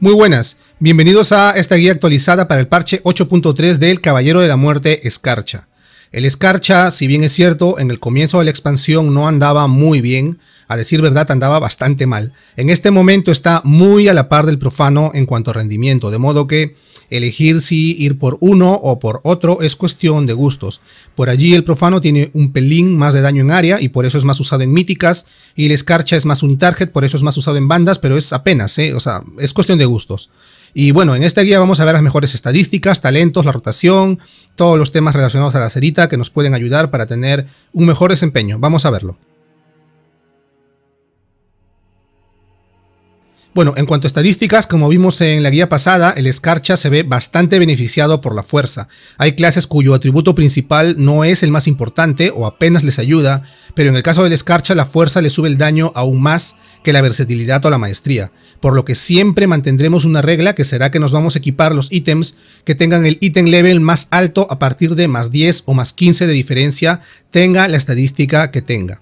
Muy buenas, bienvenidos a esta guía actualizada para el parche 8.3 del Caballero de la Muerte Escarcha. El Escarcha, si bien es cierto, en el comienzo de la expansión no andaba muy bien, a decir verdad andaba bastante mal. En este momento está muy a la par del profano en cuanto a rendimiento, de modo que Elegir si ir por uno o por otro es cuestión de gustos. Por allí el profano tiene un pelín más de daño en área y por eso es más usado en míticas. Y el escarcha es más unitarget, por eso es más usado en bandas, pero es apenas, ¿eh? o sea, es cuestión de gustos. Y bueno, en esta guía vamos a ver las mejores estadísticas, talentos, la rotación, todos los temas relacionados a la cerita que nos pueden ayudar para tener un mejor desempeño. Vamos a verlo. Bueno, en cuanto a estadísticas, como vimos en la guía pasada, el escarcha se ve bastante beneficiado por la fuerza. Hay clases cuyo atributo principal no es el más importante o apenas les ayuda, pero en el caso del escarcha la fuerza le sube el daño aún más que la versatilidad o la maestría, por lo que siempre mantendremos una regla que será que nos vamos a equipar los ítems que tengan el ítem level más alto a partir de más 10 o más 15 de diferencia, tenga la estadística que tenga.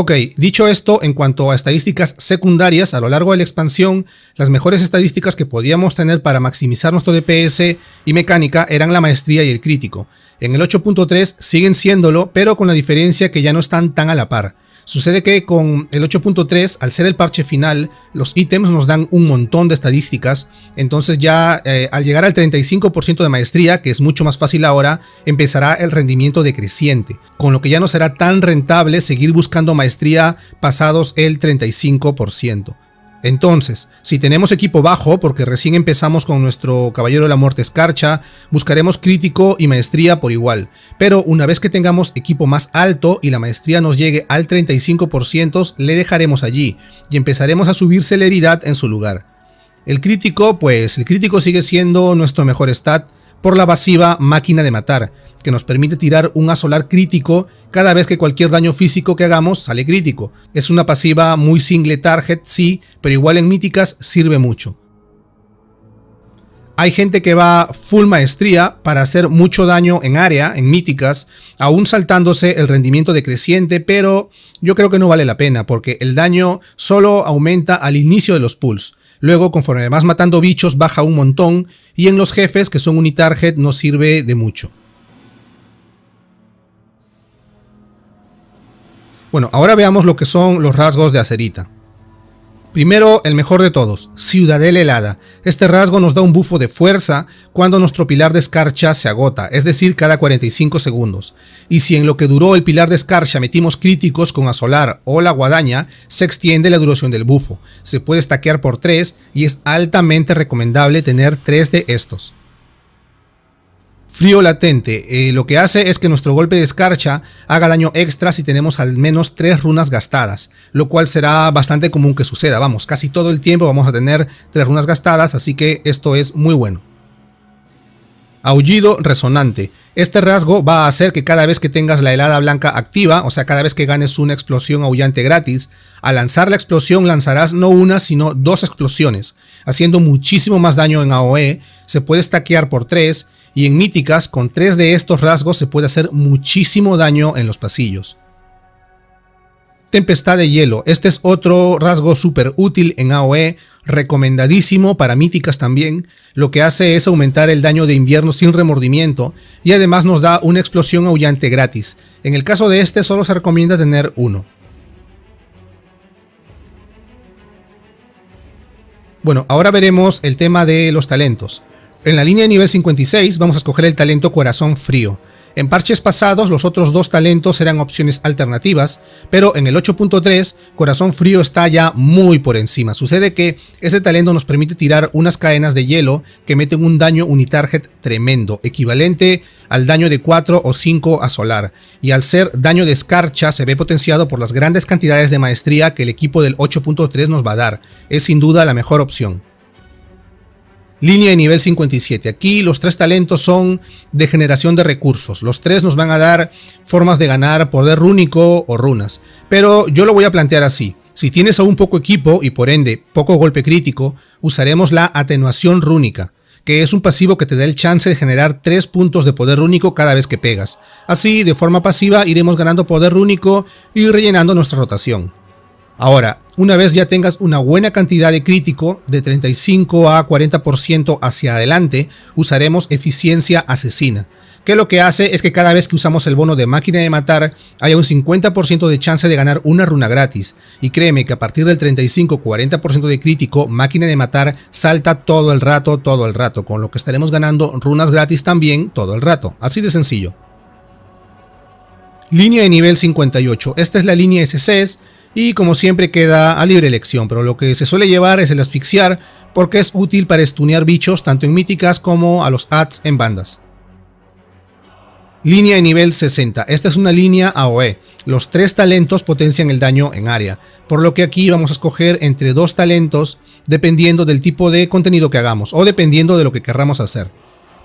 Ok, dicho esto, en cuanto a estadísticas secundarias, a lo largo de la expansión, las mejores estadísticas que podíamos tener para maximizar nuestro DPS y mecánica eran la maestría y el crítico. En el 8.3 siguen siéndolo, pero con la diferencia que ya no están tan a la par. Sucede que con el 8.3, al ser el parche final, los ítems nos dan un montón de estadísticas, entonces ya eh, al llegar al 35% de maestría, que es mucho más fácil ahora, empezará el rendimiento decreciente, con lo que ya no será tan rentable seguir buscando maestría pasados el 35%. Entonces, si tenemos equipo bajo, porque recién empezamos con nuestro Caballero de la Muerte Escarcha, buscaremos crítico y maestría por igual. Pero una vez que tengamos equipo más alto y la maestría nos llegue al 35%, le dejaremos allí y empezaremos a subir celeridad en su lugar. El crítico, pues el crítico sigue siendo nuestro mejor stat por la pasiva máquina de matar, que nos permite tirar un asolar crítico cada vez que cualquier daño físico que hagamos sale crítico. Es una pasiva muy single target, sí, pero igual en míticas sirve mucho. Hay gente que va full maestría para hacer mucho daño en área, en míticas, aún saltándose el rendimiento decreciente, pero yo creo que no vale la pena porque el daño solo aumenta al inicio de los pulls. Luego, conforme vas matando bichos, baja un montón y en los jefes que son unitarget no sirve de mucho. Bueno, ahora veamos lo que son los rasgos de Acerita. Primero, el mejor de todos, Ciudadela Helada. Este rasgo nos da un bufo de fuerza cuando nuestro pilar de escarcha se agota, es decir, cada 45 segundos. Y si en lo que duró el pilar de escarcha metimos críticos con asolar o la guadaña, se extiende la duración del bufo. Se puede estaquear por 3 y es altamente recomendable tener 3 de estos. Frío latente. Eh, lo que hace es que nuestro golpe de escarcha haga daño extra si tenemos al menos tres runas gastadas, lo cual será bastante común que suceda. Vamos, casi todo el tiempo vamos a tener tres runas gastadas, así que esto es muy bueno. Aullido resonante. Este rasgo va a hacer que cada vez que tengas la helada blanca activa, o sea, cada vez que ganes una explosión aullante gratis, al lanzar la explosión lanzarás no una, sino dos explosiones, haciendo muchísimo más daño en AOE, se puede stackear por 3 y en míticas con tres de estos rasgos se puede hacer muchísimo daño en los pasillos. Tempestad de hielo, este es otro rasgo súper útil en AOE, recomendadísimo para míticas también, lo que hace es aumentar el daño de invierno sin remordimiento y además nos da una explosión aullante gratis, en el caso de este solo se recomienda tener uno. Bueno, ahora veremos el tema de los talentos. En la línea de nivel 56 vamos a escoger el talento Corazón Frío. En parches pasados los otros dos talentos eran opciones alternativas, pero en el 8.3 Corazón Frío está ya muy por encima. Sucede que este talento nos permite tirar unas cadenas de hielo que meten un daño unitarget tremendo, equivalente al daño de 4 o 5 a solar, y al ser daño de escarcha se ve potenciado por las grandes cantidades de maestría que el equipo del 8.3 nos va a dar. Es sin duda la mejor opción. Línea de nivel 57. Aquí los tres talentos son de generación de recursos. Los tres nos van a dar formas de ganar poder rúnico o runas. Pero yo lo voy a plantear así. Si tienes aún poco equipo y por ende poco golpe crítico, usaremos la atenuación rúnica, que es un pasivo que te da el chance de generar 3 puntos de poder rúnico cada vez que pegas. Así, de forma pasiva, iremos ganando poder rúnico y rellenando nuestra rotación. Ahora, una vez ya tengas una buena cantidad de crítico, de 35 a 40% hacia adelante, usaremos eficiencia asesina, que lo que hace es que cada vez que usamos el bono de máquina de matar, haya un 50% de chance de ganar una runa gratis. Y créeme que a partir del 35-40% de crítico, máquina de matar salta todo el rato, todo el rato, con lo que estaremos ganando runas gratis también todo el rato. Así de sencillo. Línea de nivel 58. Esta es la línea SCs y como siempre queda a libre elección, pero lo que se suele llevar es el asfixiar porque es útil para estunear bichos tanto en míticas como a los ads en bandas. Línea de nivel 60. Esta es una línea AOE. Los tres talentos potencian el daño en área, por lo que aquí vamos a escoger entre dos talentos dependiendo del tipo de contenido que hagamos o dependiendo de lo que querramos hacer.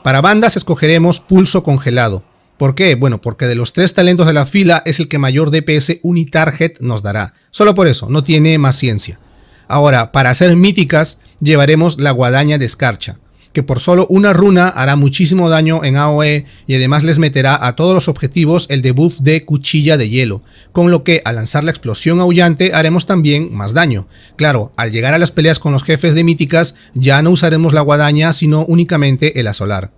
Para bandas escogeremos pulso congelado, ¿Por qué? Bueno, porque de los tres talentos de la fila es el que mayor DPS unitarget nos dará. Solo por eso, no tiene más ciencia. Ahora, para hacer míticas, llevaremos la guadaña de escarcha, que por solo una runa hará muchísimo daño en AOE y además les meterá a todos los objetivos el debuff de cuchilla de hielo, con lo que al lanzar la explosión aullante haremos también más daño. Claro, al llegar a las peleas con los jefes de míticas ya no usaremos la guadaña sino únicamente el asolar.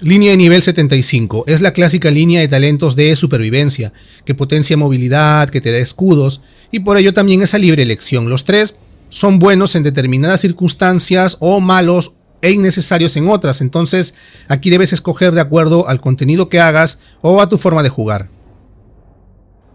Línea de nivel 75. Es la clásica línea de talentos de supervivencia, que potencia movilidad, que te da escudos, y por ello también esa libre elección. Los tres son buenos en determinadas circunstancias o malos e innecesarios en otras, entonces aquí debes escoger de acuerdo al contenido que hagas o a tu forma de jugar.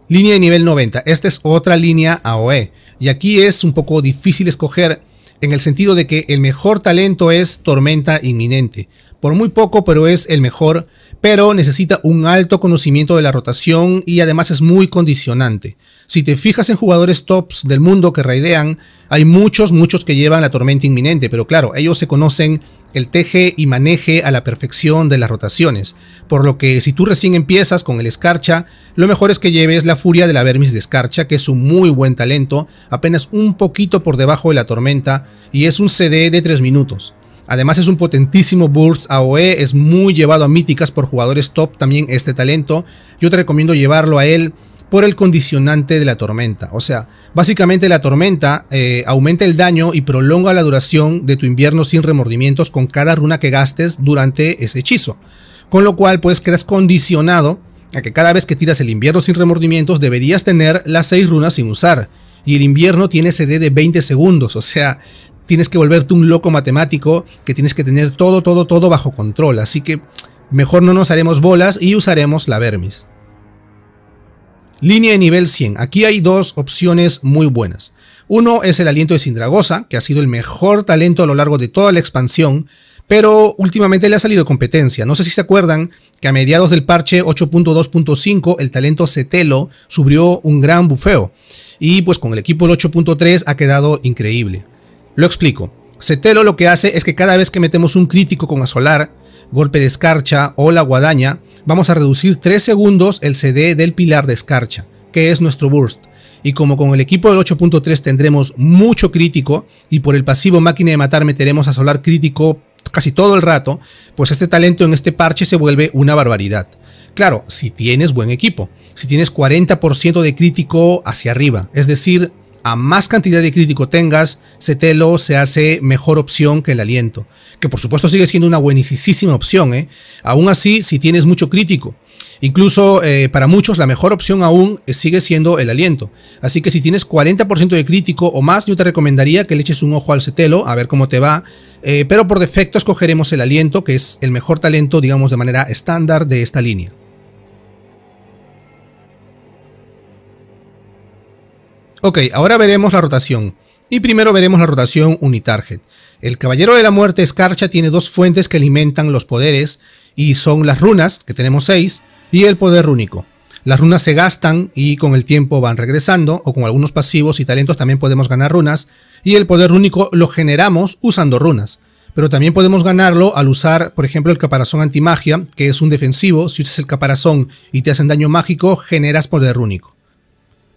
Línea de nivel 90. Esta es otra línea AOE, y aquí es un poco difícil escoger en el sentido de que el mejor talento es tormenta inminente, por muy poco, pero es el mejor, pero necesita un alto conocimiento de la rotación y además es muy condicionante. Si te fijas en jugadores tops del mundo que raidean, hay muchos, muchos que llevan la tormenta inminente, pero claro, ellos se conocen el teje y maneje a la perfección de las rotaciones, por lo que si tú recién empiezas con el escarcha, lo mejor es que lleves la furia de la Vermis de escarcha, que es un muy buen talento, apenas un poquito por debajo de la tormenta, y es un CD de 3 minutos. Además es un potentísimo burst AOE, es muy llevado a míticas por jugadores top también este talento. Yo te recomiendo llevarlo a él por el condicionante de la tormenta. O sea, básicamente la tormenta eh, aumenta el daño y prolonga la duración de tu invierno sin remordimientos con cada runa que gastes durante ese hechizo. Con lo cual, pues quedas condicionado a que cada vez que tiras el invierno sin remordimientos deberías tener las 6 runas sin usar. Y el invierno tiene CD de 20 segundos, o sea, tienes que volverte un loco matemático, que tienes que tener todo, todo, todo bajo control. Así que mejor no nos haremos bolas y usaremos la Vermis. Línea de nivel 100. Aquí hay dos opciones muy buenas. Uno es el aliento de Sindragosa, que ha sido el mejor talento a lo largo de toda la expansión, pero últimamente le ha salido competencia. No sé si se acuerdan que a mediados del parche 8.2.5 el talento Cetelo subió un gran bufeo y pues con el equipo del 8.3 ha quedado increíble. Lo explico. Setelo lo que hace es que cada vez que metemos un crítico con asolar, golpe de escarcha o la guadaña, vamos a reducir 3 segundos el CD del pilar de escarcha, que es nuestro burst. Y como con el equipo del 8.3 tendremos mucho crítico y por el pasivo máquina de matar meteremos asolar crítico casi todo el rato, pues este talento en este parche se vuelve una barbaridad. Claro, si tienes buen equipo, si tienes 40% de crítico hacia arriba, es decir, a más cantidad de crítico tengas, Cetelo se hace mejor opción que el aliento. Que por supuesto sigue siendo una buenísima opción, ¿eh? Aún así, si tienes mucho crítico. Incluso eh, para muchos la mejor opción aún eh, sigue siendo el aliento. Así que si tienes 40% de crítico o más, yo te recomendaría que le eches un ojo al Cetelo a ver cómo te va. pero por defecto escogeremos el aliento, que es el mejor talento, digamos, de manera estándar de esta línea. Ok, ahora veremos la rotación. Y primero veremos la rotación unitarget. El Caballero de la Muerte Escarcha tiene dos fuentes que alimentan los poderes y son las runas, que tenemos seis, y el poder rúnico. Las runas se gastan y con el tiempo van regresando, o con algunos pasivos y talentos también podemos ganar runas, y el poder rúnico lo generamos usando runas. Pero también podemos ganarlo al usar, por ejemplo, el caparazón antimagia, que es un defensivo, si usas el caparazón y te hacen daño mágico, generas poder rúnico.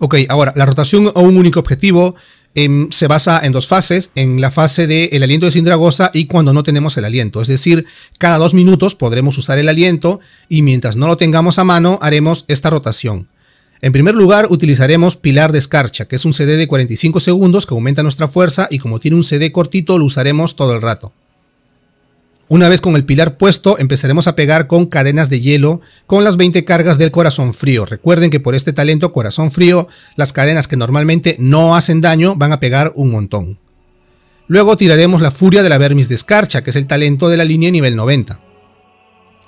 Ok, ahora, la rotación o un único objetivo em, se basa en dos fases, en la fase del aliento de Sindragosa y cuando no tenemos el aliento. Es decir, cada dos minutos podremos usar el aliento y mientras no lo tengamos a mano haremos esta rotación. En primer lugar utilizaremos Pilar de Escarcha, que es un CD de 45 segundos que aumenta nuestra fuerza y como tiene un CD cortito lo usaremos todo el rato. Una vez con el pilar puesto, empezaremos a pegar con cadenas de hielo con las 20 cargas del corazón frío. Recuerden que por este talento corazón frío, las cadenas que normalmente no hacen daño van a pegar un montón. Luego tiraremos la furia de la vermis de escarcha, que es el talento de la línea nivel 90.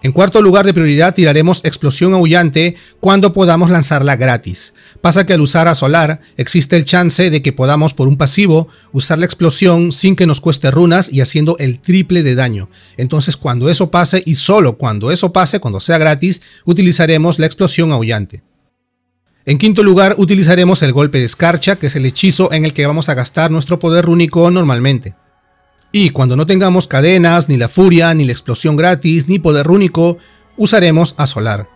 En cuarto lugar de prioridad tiraremos explosión aullante cuando podamos lanzarla gratis. Pasa que al usar a solar existe el chance de que podamos por un pasivo usar la explosión sin que nos cueste runas y haciendo el triple de daño. Entonces cuando eso pase y solo cuando eso pase, cuando sea gratis, utilizaremos la explosión aullante. En quinto lugar utilizaremos el golpe de escarcha que es el hechizo en el que vamos a gastar nuestro poder único normalmente. Y cuando no tengamos cadenas, ni la furia, ni la explosión gratis, ni poder rúnico, usaremos a Solar.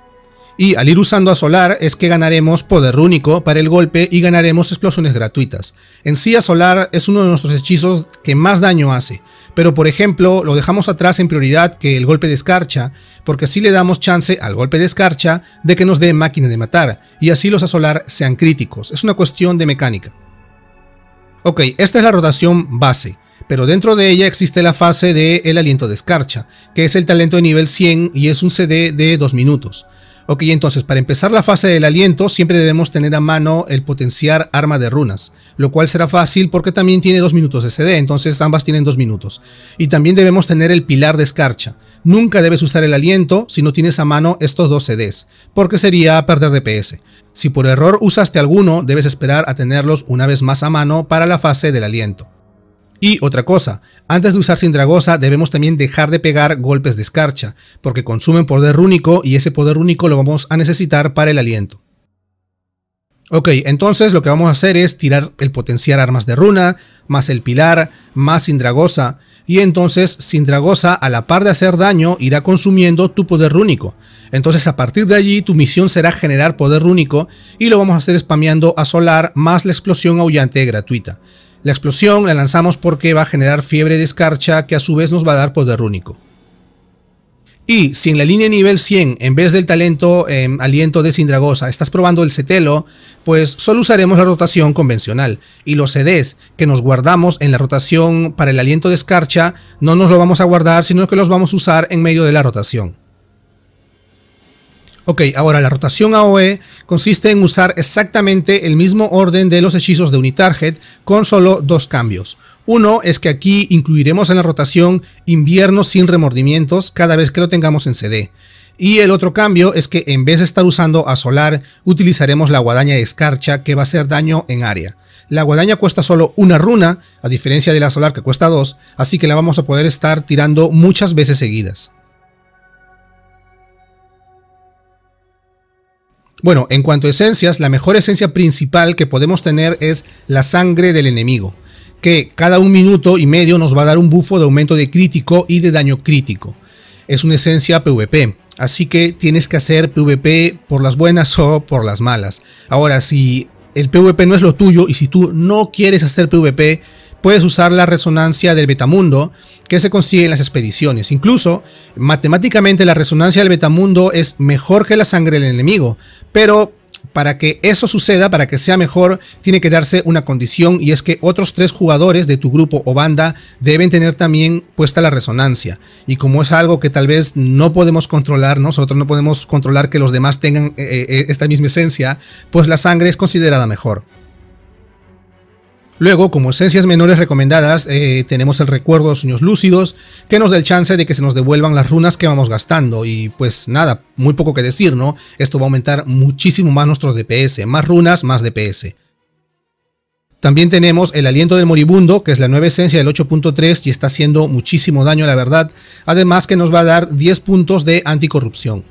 Y al ir usando a Solar es que ganaremos poder rúnico para el golpe y ganaremos explosiones gratuitas. En sí a Solar es uno de nuestros hechizos que más daño hace, pero por ejemplo lo dejamos atrás en prioridad que el golpe de escarcha, porque así le damos chance al golpe de escarcha de que nos dé máquina de matar, y así los a sean críticos, es una cuestión de mecánica. Ok, esta es la rotación base pero dentro de ella existe la fase de El aliento de escarcha, que es el talento de nivel 100 y es un CD de 2 minutos. Ok, entonces para empezar la fase del aliento siempre debemos tener a mano el potenciar arma de runas, lo cual será fácil porque también tiene 2 minutos de CD, entonces ambas tienen 2 minutos. Y también debemos tener el pilar de escarcha. Nunca debes usar el aliento si no tienes a mano estos dos CDs, porque sería perder DPS. Si por error usaste alguno, debes esperar a tenerlos una vez más a mano para la fase del aliento. Y otra cosa, antes de usar Sindragosa debemos también dejar de pegar golpes de escarcha, porque consumen poder rúnico y ese poder rúnico lo vamos a necesitar para el aliento. Ok, entonces lo que vamos a hacer es tirar el potenciar armas de runa, más el pilar, más Sindragosa, y entonces Sindragosa a la par de hacer daño irá consumiendo tu poder rúnico. Entonces a partir de allí tu misión será generar poder rúnico y lo vamos a hacer spameando a Solar más la explosión aullante gratuita. La explosión la lanzamos porque va a generar fiebre de escarcha que a su vez nos va a dar poder único. Y si en la línea nivel 100, en vez del talento em, aliento de Sindragosa, estás probando el Cetelo, pues solo usaremos la rotación convencional. Y los CDs que nos guardamos en la rotación para el aliento de escarcha, no nos lo vamos a guardar, sino que los vamos a usar en medio de la rotación. Ok, ahora la rotación AOE consiste en usar exactamente el mismo orden de los hechizos de Unitarget con solo dos cambios. Uno es que aquí incluiremos en la rotación invierno sin remordimientos cada vez que lo tengamos en CD. Y el otro cambio es que en vez de estar usando a solar, utilizaremos la guadaña de escarcha que va a hacer daño en área. La guadaña cuesta solo una runa, a diferencia de la solar que cuesta dos, así que la vamos a poder estar tirando muchas veces seguidas. Bueno, en cuanto a esencias, la mejor esencia principal que podemos tener es la sangre del enemigo, que cada un minuto y medio nos va a dar un bufo de aumento de crítico y de daño crítico. Es una esencia PvP, así que tienes que hacer PvP por las buenas o por las malas. Ahora, si el PvP no es lo tuyo y si tú no quieres hacer PvP, puedes usar la resonancia del betamundo que se consigue en las expediciones. Incluso, matemáticamente la resonancia del betamundo es mejor que la sangre del enemigo, pero para que eso suceda, para que sea mejor, tiene que darse una condición y es que otros tres jugadores de tu grupo o banda deben tener también puesta la resonancia. Y como es algo que tal vez no podemos controlar, nosotros no podemos controlar que los demás tengan eh, eh, esta misma esencia, pues la sangre es considerada mejor. Luego, como esencias menores recomendadas, eh, tenemos el recuerdo de sueños lúcidos, que nos da el chance de que se nos devuelvan las runas que vamos gastando. Y pues nada, muy poco que decir, ¿no? Esto va a aumentar muchísimo más nuestros DPS. Más runas, más DPS. También tenemos el aliento del moribundo, que es la nueva esencia del 8.3 y está haciendo muchísimo daño, la verdad. Además que nos va a dar 10 puntos de anticorrupción.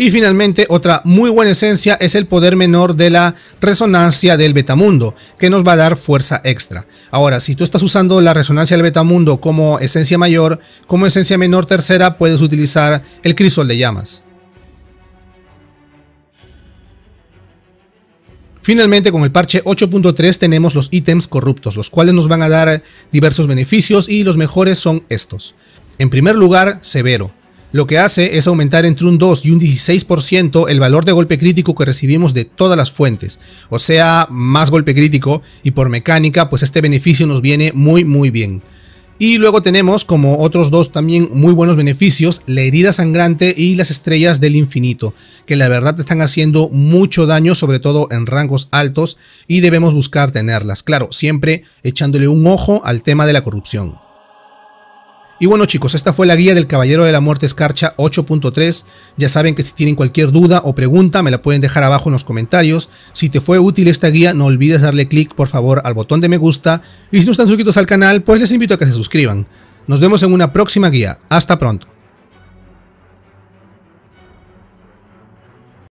Y finalmente, otra muy buena esencia es el poder menor de la resonancia del betamundo, que nos va a dar fuerza extra. Ahora, si tú estás usando la resonancia del betamundo como esencia mayor, como esencia menor tercera puedes utilizar el crisol de llamas. Finalmente con el parche 8.3 tenemos los ítems corruptos, los cuales nos van a dar diversos beneficios y los mejores son estos. En primer lugar, severo lo que hace es aumentar entre un 2 y un 16% el valor de golpe crítico que recibimos de todas las fuentes, o sea, más golpe crítico y por mecánica pues este beneficio nos viene muy muy bien. Y luego tenemos como otros dos también muy buenos beneficios, la herida sangrante y las estrellas del infinito, que la verdad están haciendo mucho daño, sobre todo en rangos altos, y debemos buscar tenerlas, claro, siempre echándole un ojo al tema de la corrupción. Y bueno chicos, esta fue la guía del Caballero de la Muerte Escarcha 8.3. Ya saben que si tienen cualquier duda o pregunta me la pueden dejar abajo en los comentarios. Si te fue útil esta guía no olvides darle clic por favor al botón de me gusta. Y si no están suscritos al canal pues les invito a que se suscriban. Nos vemos en una próxima guía. Hasta pronto.